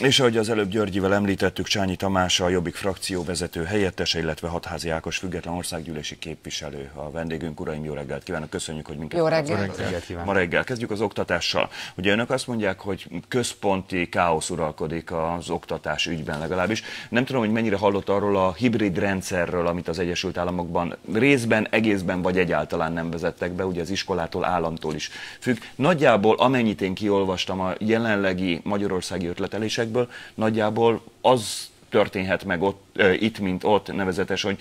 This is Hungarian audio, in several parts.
És ahogy az előbb Györgyivel említettük, Csányi Tamás a Jobbik frakció vezető helyettese, illetve Hatházi Ákos független országgyűlési képviselő a vendégünk. Uraim, jó reggelt kívánok, köszönjük, hogy minket Jó reggelt. reggelt Ma reggel kezdjük az oktatással. Ugye önök azt mondják, hogy központi káosz uralkodik az oktatás ügyben legalábbis. Nem tudom, hogy mennyire hallott arról a hibrid rendszerről, amit az Egyesült Államokban részben, egészben vagy egyáltalán nem vezettek be, ugye az iskolától, államtól is függ. Nagyjából amennyit én kiolvastam a jelenlegi magyarországi ötletelések, kérdésekből nagyjából az történhet meg ott, ö, itt, mint ott, nevezetes, hogy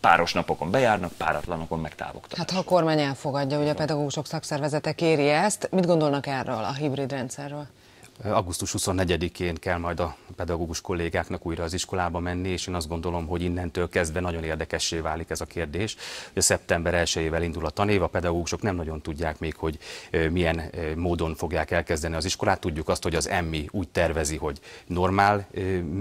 páros napokon bejárnak, páratlanokon meg Hát ha a kormány elfogadja, ugye a pedagógusok szakszervezete kéri ezt, mit gondolnak erről a hibrid rendszerről? Augusztus 24-én kell majd a pedagógus kollégáknak újra az iskolába menni, és én azt gondolom, hogy innentől kezdve nagyon érdekessé válik ez a kérdés. A szeptember 1 indul a tanév, a pedagógusok nem nagyon tudják még, hogy milyen módon fogják elkezdeni az iskolát. Tudjuk azt, hogy az emmi úgy tervezi, hogy normál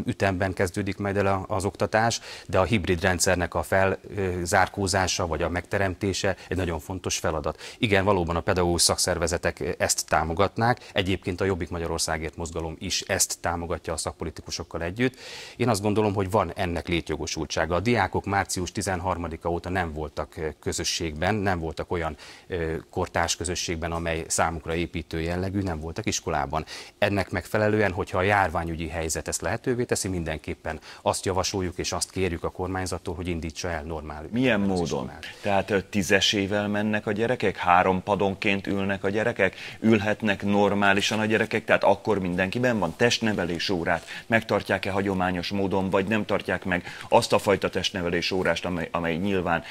ütemben kezdődik majd el az oktatás, de a hibrid rendszernek a felzárkózása vagy a megteremtése egy nagyon fontos feladat. Igen, valóban a pedagógus szakszervezetek ezt támogatnák, egyébként a Jobbik Magyarország Magyarországért mozgalom is ezt támogatja a szakpolitikusokkal együtt. Én azt gondolom, hogy van ennek létjogosultsága. A diákok március 13-a óta nem voltak eh, közösségben, nem voltak olyan eh, kortárs közösségben, amely számukra építő jellegű, nem voltak iskolában. Ennek megfelelően, hogyha a járványügyi helyzet ezt lehetővé teszi, mindenképpen azt javasoljuk és azt kérjük a kormányzattól, hogy indítsa el normál. Milyen módon? Iskolát. Tehát tízesével mennek a gyerekek, három padonként ülnek a gyerekek, ülhetnek normálisan a gyerekek, tehát akkor mindenkiben van testnevelés órát, megtartják-e hagyományos módon, vagy nem tartják meg azt a fajta testnevelés órást, amely, amely nyilván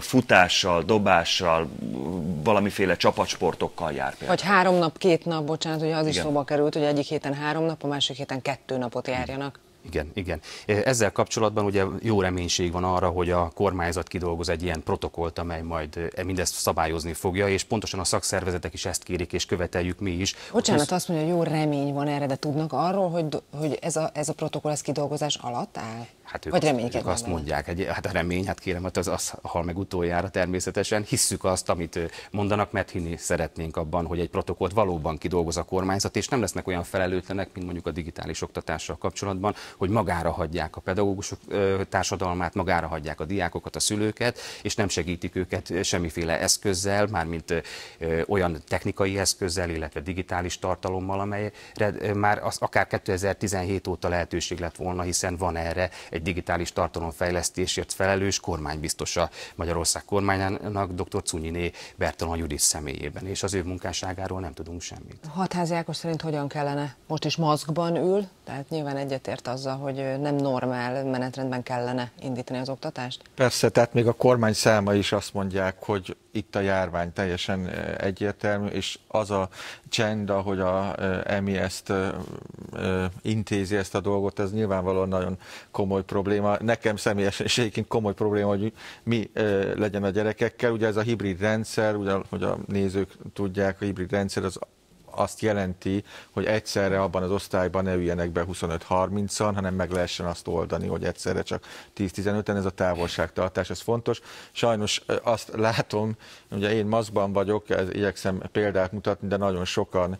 futással, dobással, valamiféle csapatsportokkal jár például. Vagy három nap, két nap, bocsánat, hogy az Igen. is szóba került, hogy egyik héten három nap, a másik héten kettő napot járjanak. Igen, igen. Ezzel kapcsolatban ugye jó reménység van arra, hogy a kormányzat kidolgoz egy ilyen protokolt, amely majd mindezt szabályozni fogja, és pontosan a szakszervezetek is ezt kérik, és követeljük mi is. Bocsánat, hogy... azt mondja, hogy jó remény van erre, de tudnak arról, hogy, hogy ez, a, ez a protokoll ez kidolgozás alatt áll? Hát ők, azt, Ők azt mondják, egy, hát a remény, hát kérem, hát az, az hal meg utoljára természetesen. Hisszük azt, amit mondanak, mert hinni szeretnénk abban, hogy egy protokollt valóban kidolgoz a kormányzat, és nem lesznek olyan felelőtlenek, mint mondjuk a digitális oktatással kapcsolatban, hogy magára hagyják a pedagógusok társadalmát, magára hagyják a diákokat, a szülőket, és nem segítik őket semmiféle eszközzel, mármint olyan technikai eszközzel, illetve digitális tartalommal, amelyre már az, akár 2017 óta lehetőség lett volna, hiszen van erre egy egy digitális tartalomfejlesztésért felelős kormánybiztosa Magyarország kormányának, dr. Cunyiné Bertalan Judit személyében, és az ő munkásságáról nem tudunk semmit. Hatházi Ákos szerint hogyan kellene? Most is maszkban ül, tehát nyilván egyetért azzal, hogy nem normál menetrendben kellene indítani az oktatást? Persze, tehát még a kormány száma is azt mondják, hogy itt a járvány teljesen egyértelmű, és az a csend, ahogy a EMI ezt intézi ezt a dolgot, ez nyilvánvalóan nagyon komoly probléma. Nekem személyesen is egyébként komoly probléma, hogy mi legyen a gyerekekkel. Ugye ez a hibrid rendszer, ugye, hogy a nézők tudják, a hibrid rendszer az azt jelenti, hogy egyszerre abban az osztályban ne üljenek be 25-30-an, hanem meg lehessen azt oldani, hogy egyszerre csak 10-15-en ez a távolságtartás, ez fontos. Sajnos azt látom, ugye én maszkban vagyok, ez igyekszem példát mutatni, de nagyon sokan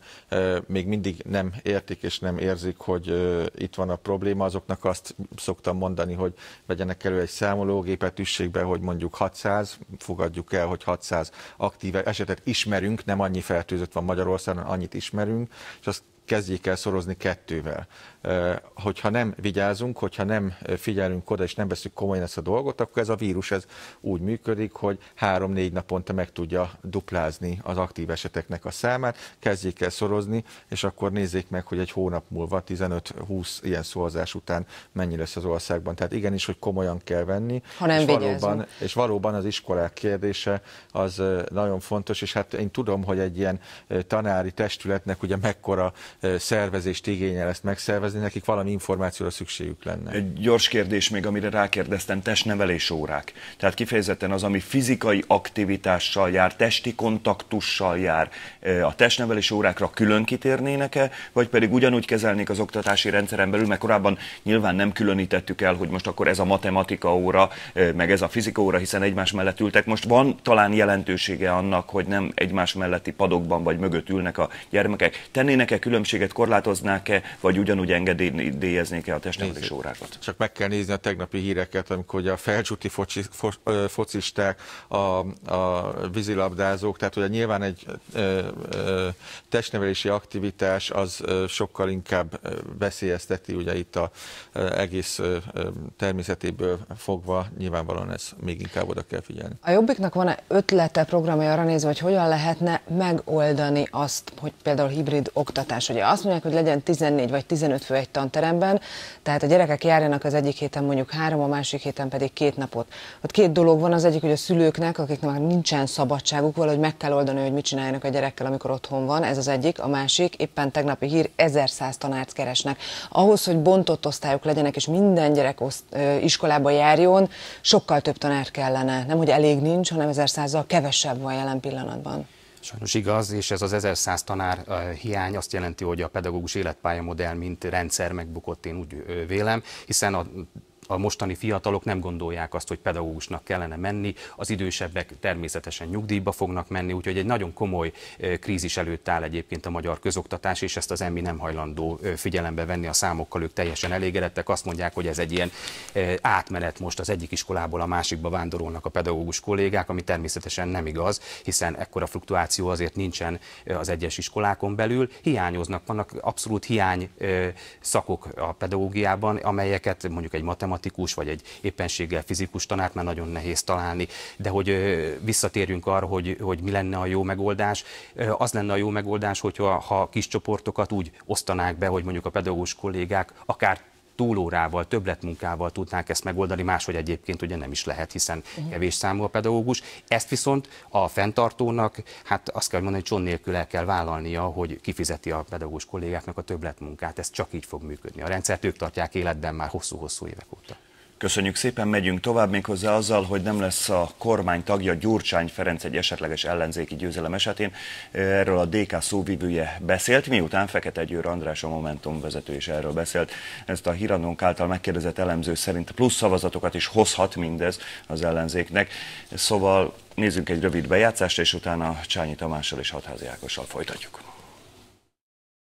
még mindig nem értik és nem érzik, hogy itt van a probléma. Azoknak azt szoktam mondani, hogy vegyenek elő egy számológépet, üssék be, hogy mondjuk 600, fogadjuk el, hogy 600 aktív esetet ismerünk, nem annyi fertőzött van Magyarországon, annyi ismerünk, és azt kezdjék el szorozni kettővel. Hogyha nem vigyázunk, hogyha nem figyelünk oda, és nem veszük komolyan ezt a dolgot, akkor ez a vírus ez úgy működik, hogy három-négy naponta meg tudja duplázni az aktív eseteknek a számát, kezdjék el szorozni, és akkor nézzék meg, hogy egy hónap múlva, 15-20 ilyen szorzás után mennyi lesz az országban. Tehát igenis, hogy komolyan kell venni. Ha nem és, valóban, és valóban az iskolák kérdése az nagyon fontos, és hát én tudom, hogy egy ilyen tanári testületnek ugye mekkora szervezést igényel ezt megszervezni, nekik valami információra szükségük lenne. Egy gyors kérdés még, amire rákérdeztem, testnevelés órák. Tehát kifejezetten az, ami fizikai aktivitással jár, testi kontaktussal jár, a testnevelés órákra külön kitérnének-e, vagy pedig ugyanúgy kezelnék az oktatási rendszeren belül, mert korábban nyilván nem különítettük el, hogy most akkor ez a matematika óra, meg ez a fizika óra, hiszen egymás mellett ültek. Most van talán jelentősége annak, hogy nem egymás melletti padokban vagy mögött ülnek a gyermekek. Tennének-e különbséget tevékenységet korlátoznák-e, vagy ugyanúgy engedélyeznék-e a testnevelés órákat? Csak meg kell nézni a tegnapi híreket, amikor a felcsúti foci, fo, focisták, a, a vízilabdázók, tehát ugye nyilván egy ö, ö, testnevelési aktivitás az sokkal inkább veszélyezteti ugye itt a egész természetéből fogva, nyilvánvalóan ez még inkább oda kell figyelni. A Jobbiknak van-e ötlete programja arra nézve, hogy hogyan lehetne megoldani azt, hogy például hibrid oktatás hogy Ugye azt mondják, hogy legyen 14 vagy 15 fő egy tanteremben, tehát a gyerekek járjanak az egyik héten mondjuk három, a másik héten pedig két napot. Ott két dolog van, az egyik, hogy a szülőknek, akiknek már nincsen szabadságuk, valahogy meg kell oldani, hogy mit csináljanak a gyerekkel, amikor otthon van, ez az egyik. A másik, éppen tegnapi hír, 1100 tanárt keresnek. Ahhoz, hogy bontott osztályok legyenek, és minden gyerek oszt, ö, iskolába járjon, sokkal több tanár kellene. Nem, hogy elég nincs, hanem 1100-zal kevesebb van jelen pillanatban. Sajnos igaz, és ez az 1100 tanár hiány azt jelenti, hogy a pedagógus életpályamodell mint rendszer megbukott, én úgy vélem, hiszen a a mostani fiatalok nem gondolják azt, hogy pedagógusnak kellene menni, az idősebbek természetesen nyugdíjba fognak menni, úgyhogy egy nagyon komoly krízis előtt áll egyébként a magyar közoktatás, és ezt az emmi nem hajlandó figyelembe venni a számokkal, ők teljesen elégedettek, azt mondják, hogy ez egy ilyen átmenet most az egyik iskolából a másikba vándorolnak a pedagógus kollégák, ami természetesen nem igaz, hiszen ekkora fluktuáció azért nincsen az egyes iskolákon belül, hiányoznak, vannak abszolút hiány szakok a pedagógiában, amelyeket mondjuk egy matematikai matematikus, vagy egy éppenséggel fizikus tanárt már nagyon nehéz találni. De hogy visszatérjünk arra, hogy, hogy mi lenne a jó megoldás, az lenne a jó megoldás, hogyha ha kis csoportokat úgy osztanák be, hogy mondjuk a pedagógus kollégák akár túlórával, többletmunkával tudnák ezt megoldani, máshogy egyébként ugye nem is lehet, hiszen mhm. kevés számú a pedagógus. Ezt viszont a fenntartónak, hát azt kell mondani, hogy cson nélkül el kell vállalnia, hogy kifizeti a pedagógus kollégáknak a többletmunkát. Ez csak így fog működni. A rendszert ők tartják életben már hosszú-hosszú évek óta. Köszönjük szépen, megyünk tovább méghozzá azzal, hogy nem lesz a kormány tagja Gyurcsány Ferenc egy esetleges ellenzéki győzelem esetén. Erről a DK szóvivője beszélt, miután Fekete Győr András a Momentum vezető is erről beszélt. Ezt a híradónk által megkérdezett elemző szerint plusz szavazatokat is hozhat mindez az ellenzéknek. Szóval nézzünk egy rövid bejátszást, és utána Csányi Tamással és Hatházi Ákossal folytatjuk.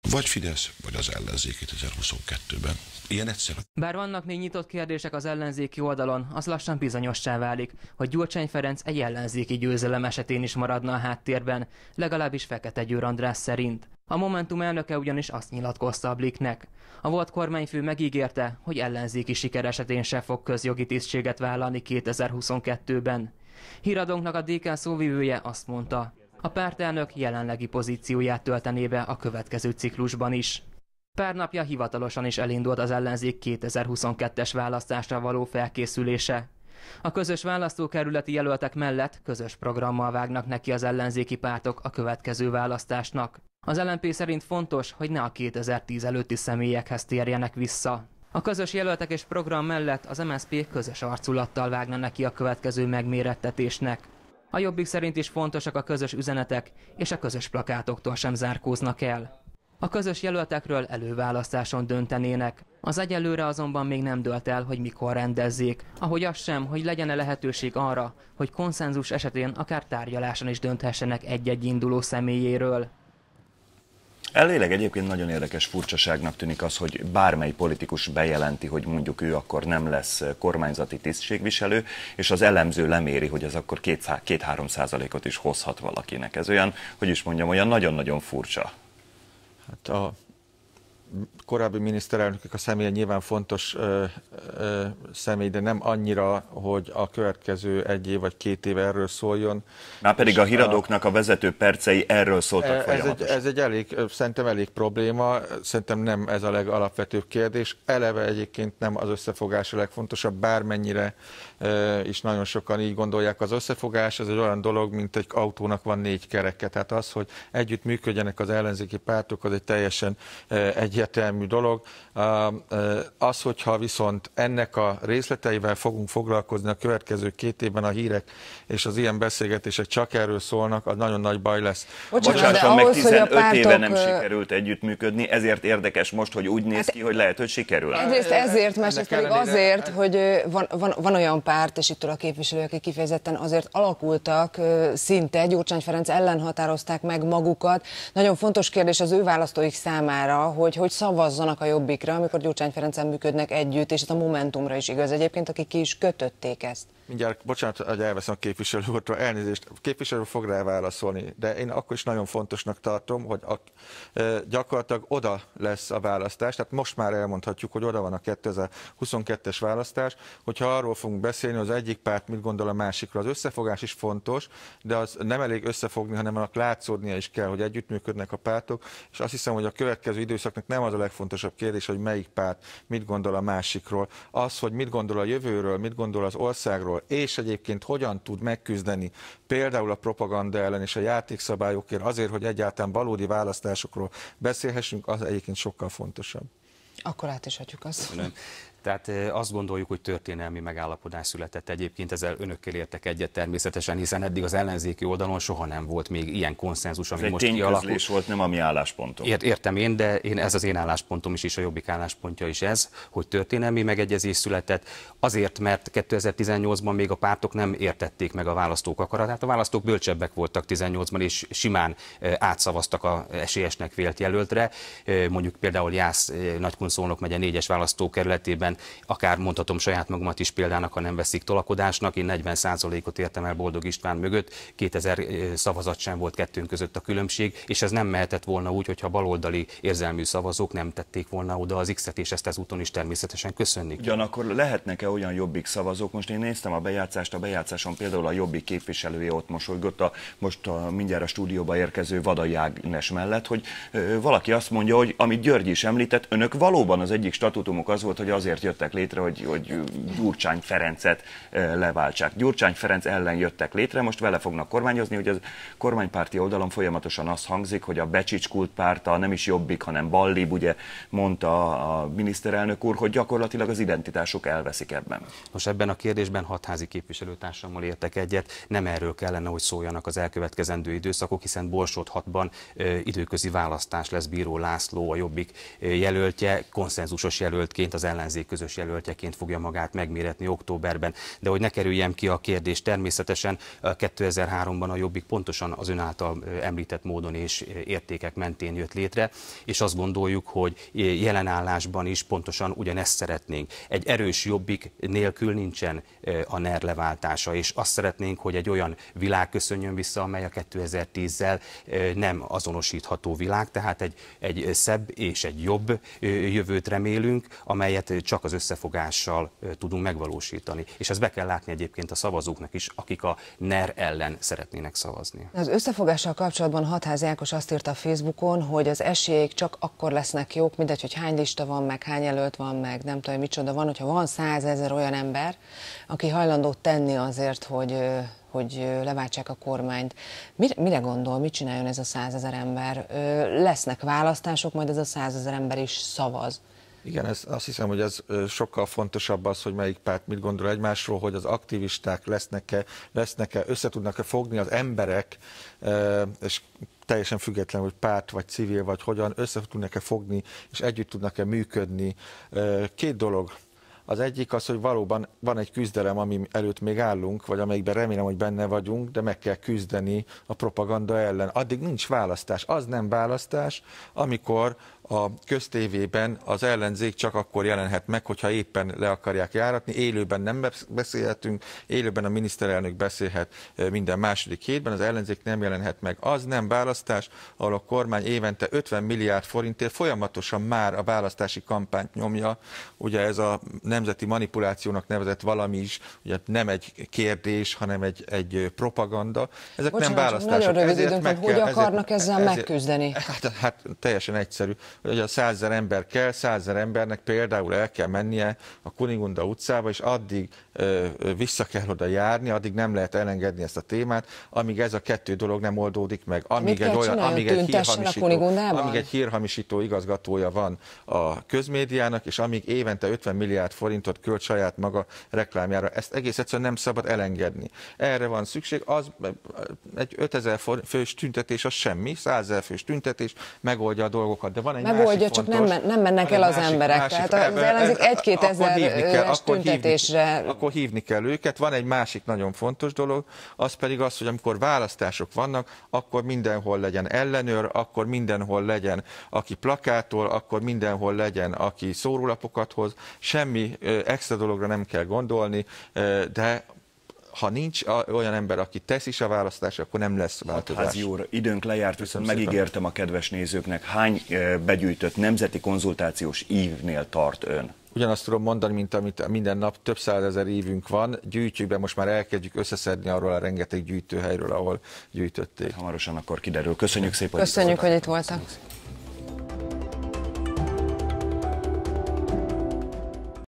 Vagy Fidesz, vagy az ellenzék 2022-ben. Ilyen egyszerű. Bár vannak még nyitott kérdések az ellenzéki oldalon, az lassan bizonyossá válik, hogy Gyurcsány Ferenc egy ellenzéki győzelem esetén is maradna a háttérben, legalábbis Fekete Győr András szerint. A Momentum elnöke ugyanis azt nyilatkozta a Bliknek. A volt kormányfő megígérte, hogy ellenzéki siker esetén se fog közjogi tisztséget vállalni 2022-ben. Híradónknak a DK szóvivője azt mondta, a pártelnök jelenlegi pozícióját töltené be a következő ciklusban is. Pár napja hivatalosan is elindult az ellenzék 2022-es választásra való felkészülése. A közös választókerületi jelöltek mellett közös programmal vágnak neki az ellenzéki pártok a következő választásnak. Az LNP szerint fontos, hogy ne a 2010 előtti személyekhez térjenek vissza. A közös jelöltek és program mellett az MSZP közös arculattal vágna neki a következő megmérettetésnek. A jobbik szerint is fontosak a közös üzenetek, és a közös plakátoktól sem zárkóznak el. A közös jelöltekről előválasztáson döntenének. Az egyelőre azonban még nem dölt el, hogy mikor rendezzék, ahogy az sem, hogy legyen-e lehetőség arra, hogy konszenzus esetén akár tárgyaláson is dönthessenek egy-egy induló személyéről. Elvileg egyébként nagyon érdekes furcsaságnak tűnik az, hogy bármely politikus bejelenti, hogy mondjuk ő akkor nem lesz kormányzati tisztségviselő, és az elemző leméri, hogy az akkor 2-3 százalékot is hozhat valakinek. Ez olyan, hogy is mondjam, olyan nagyon-nagyon furcsa. Hát a korábbi miniszterelnökök a személye nyilván fontos ö, ö, személy, de nem annyira, hogy a következő egy év vagy két év erről szóljon. Már pedig a híradóknak a vezető percei erről szóltak e, ez folyamatosan. Egy, ez egy elég, szerintem elég probléma, szerintem nem ez a legalapvetőbb kérdés. Eleve egyébként nem az összefogás a legfontosabb, bármennyire ö, is nagyon sokan így gondolják. Az összefogás Ez egy olyan dolog, mint egy autónak van négy kereke. Tehát az, hogy együtt működjenek az ellenzéki pártok, az egy teljesen egy egyértelmű dolog. Az, hogyha viszont ennek a részleteivel fogunk foglalkozni a következő két évben a hírek és az ilyen beszélgetések csak erről szólnak, az nagyon nagy baj lesz. Bocsánat, meg 15 pártok... éve nem sikerült együttműködni, ezért érdekes most, hogy úgy néz hát, ki, hogy lehet, hogy sikerül. Egyrészt ezért, másrészt pedig azért, hogy van, van, van olyan párt, és itt a képviselők, aki kifejezetten azért alakultak, szinte Gyurcsány Ferenc ellen határozták meg magukat. Nagyon fontos kérdés az ő választóik számára, hogy hogy hogy szavazzanak a Jobbikra, amikor Gyurcsány Ferencen működnek együtt, és ez a Momentumra is igaz egyébként, akik ki is kötötték ezt mindjárt, bocsánat, hogy elveszem a képviselő úrtól, elnézést, a képviselő fog rá válaszolni, de én akkor is nagyon fontosnak tartom, hogy a, gyakorlatilag oda lesz a választás, tehát most már elmondhatjuk, hogy oda van a 2022-es választás, hogyha arról fogunk beszélni, az egyik párt mit gondol a másikra, az összefogás is fontos, de az nem elég összefogni, hanem annak látszódnia is kell, hogy együttműködnek a pártok, és azt hiszem, hogy a következő időszaknak nem az a legfontosabb kérdés, hogy melyik párt mit gondol a másikról, az, hogy mit gondol a jövőről, mit gondol az országról, Európával, és egyébként hogyan tud megküzdeni például a propaganda ellen és a játékszabályokért azért, hogy egyáltalán valódi választásokról beszélhessünk, az egyébként sokkal fontosabb. Akkor át is adjuk azt. Nem. Tehát azt gondoljuk, hogy történelmi megállapodás született egyébként, ezzel önökkel értek egyet természetesen, hiszen eddig az ellenzéki oldalon soha nem volt még ilyen konszenzus, ami Ez most kialakult. volt, nem a mi álláspontom. Ért, értem én, de én, ez az én álláspontom is, és a jobbik álláspontja is ez, hogy történelmi megegyezés született, azért, mert 2018-ban még a pártok nem értették meg a választók akaratát. Hát a választók bölcsebbek voltak 18-ban, és simán átszavaztak a esélyesnek vélt jelöltre. Mondjuk például Jász Nagykunszolnok megye négyes választókerületében akár mondhatom saját magamat is példának, ha nem veszik tolakodásnak, én 40%-ot értem el Boldog István mögött, 2000 szavazat sem volt kettőnk között a különbség, és ez nem mehetett volna úgy, hogyha baloldali érzelmű szavazók nem tették volna oda az X-et, és ezt ezúton is természetesen köszönni. Ugyanakkor lehetnek-e olyan jobbik szavazók? Most én néztem a bejátszást, a bejátszáson például a jobbik képviselője ott mosolygott, a, most a, mindjárt a stúdióba érkező Vadai Ágnes mellett, hogy ö, valaki azt mondja, hogy amit György is említett, önök valóban az egyik statutumuk az volt, hogy azért azért jöttek létre, hogy, hogy Gyurcsány Ferencet eh, leváltsák. Gyurcsány Ferenc ellen jöttek létre, most vele fognak kormányozni, hogy az kormánypárti oldalon folyamatosan azt hangzik, hogy a Becsics kultpárta nem is jobbik, hanem Ballib, ugye mondta a miniszterelnök úr, hogy gyakorlatilag az identitások elveszik ebben. Nos, ebben a kérdésben hatházi képviselőtársammal értek egyet. Nem erről kellene, hogy szóljanak az elkövetkezendő időszakok, hiszen Borsod 6-ban eh, időközi választás lesz Bíró László, a Jobbik eh, jelöltje, konszenzusos jelöltként az ellenzék közös jelöltjeként fogja magát megméretni októberben. De hogy ne kerüljem ki a kérdés, természetesen 2003-ban a Jobbik pontosan az ön által említett módon és értékek mentén jött létre, és azt gondoljuk, hogy jelenállásban is pontosan ugyanezt szeretnénk. Egy erős Jobbik nélkül nincsen a NER leváltása, és azt szeretnénk, hogy egy olyan világ köszönjön vissza, amely a 2010-zel nem azonosítható világ, tehát egy, egy szebb és egy jobb jövőt remélünk, amelyet csak csak az összefogással tudunk megvalósítani. És ezt be kell látni egyébként a szavazóknak is, akik a NER ellen szeretnének szavazni. Az összefogással kapcsolatban Hatházi Ákos azt írta a Facebookon, hogy az esélyek csak akkor lesznek jók, mindegy, hogy hány lista van, meg hány előtt van, meg nem tudom, micsoda van, hogyha van százezer olyan ember, aki hajlandó tenni azért, hogy hogy leváltsák a kormányt. Mire, mire gondol, mit csináljon ez a százezer ember? Lesznek választások, majd ez a százezer ember is szavaz. Igen, ez, azt hiszem, hogy ez sokkal fontosabb az, hogy melyik párt mit gondol egymásról, hogy az aktivisták lesznek-e, lesznek-e összetudnak-e fogni az emberek, és teljesen független, hogy párt vagy civil vagy hogyan, össze tudnak-e fogni, és együtt tudnak-e működni. Két dolog az egyik az, hogy valóban van egy küzdelem, ami előtt még állunk, vagy amelyikben remélem, hogy benne vagyunk, de meg kell küzdeni a propaganda ellen. Addig nincs választás. Az nem választás, amikor a köztévében az ellenzék csak akkor jelenhet meg, hogyha éppen le akarják járatni. Élőben nem beszélhetünk, élőben a miniszterelnök beszélhet minden második hétben, az ellenzék nem jelenhet meg. Az nem választás, ahol a kormány évente 50 milliárd forintért folyamatosan már a választási kampányt nyomja. Ugye ez a nem nemzeti manipulációnak nevezett valami is, ugye nem egy kérdés, hanem egy, egy propaganda. Ezek Bocsánat, nem választások. Nagyon rövid időnk, meg hogy kell, akarnak ezért, ezzel ezért, megküzdeni? Hát, hát teljesen egyszerű, hogy a százezer ember kell, százezer embernek például el kell mennie a Kunigunda utcába, és addig ö, vissza kell oda járni, addig nem lehet elengedni ezt a témát, amíg ez a kettő dolog nem oldódik meg. Amíg egy olyan, amíg egy, hírhamisító, amíg egy hírhamisító igazgatója van a közmédiának, és amíg évente 50 milliárd forint forintot költ saját maga reklámjára. Ezt egész egyszerűen nem szabad elengedni. Erre van szükség, az egy 5000 fős tüntetés az semmi, 100 ezer fős tüntetés megoldja a dolgokat, de van egy megoldja, másik csak fontos, nem, nem mennek el az másik, emberek. Másik, tehát az ellenzik egy-két ezer tüntetésre. Hívni, akkor hívni kell őket. Van egy másik nagyon fontos dolog, az pedig az, hogy amikor választások vannak, akkor mindenhol legyen ellenőr, akkor mindenhol legyen, aki plakától, akkor mindenhol legyen, aki szórólapokat hoz. Semmi extra dologra nem kell gondolni, de ha nincs olyan ember, aki tesz is a választás, akkor nem lesz változás. Hatházi úr, időnk lejárt, viszont Köszönöm megígértem szépen. a kedves nézőknek, hány begyűjtött nemzeti konzultációs ívnél tart ön? ugyanazt tudom mondani, mint amit minden nap több százezer évünk van, gyűjtjük be, most már elkezdjük összeszedni arról a rengeteg gyűjtőhelyről, ahol gyűjtötték. Hamarosan akkor kiderül. Köszönjük szépen. Köszönjük, hogy itt voltak. Köszönjük.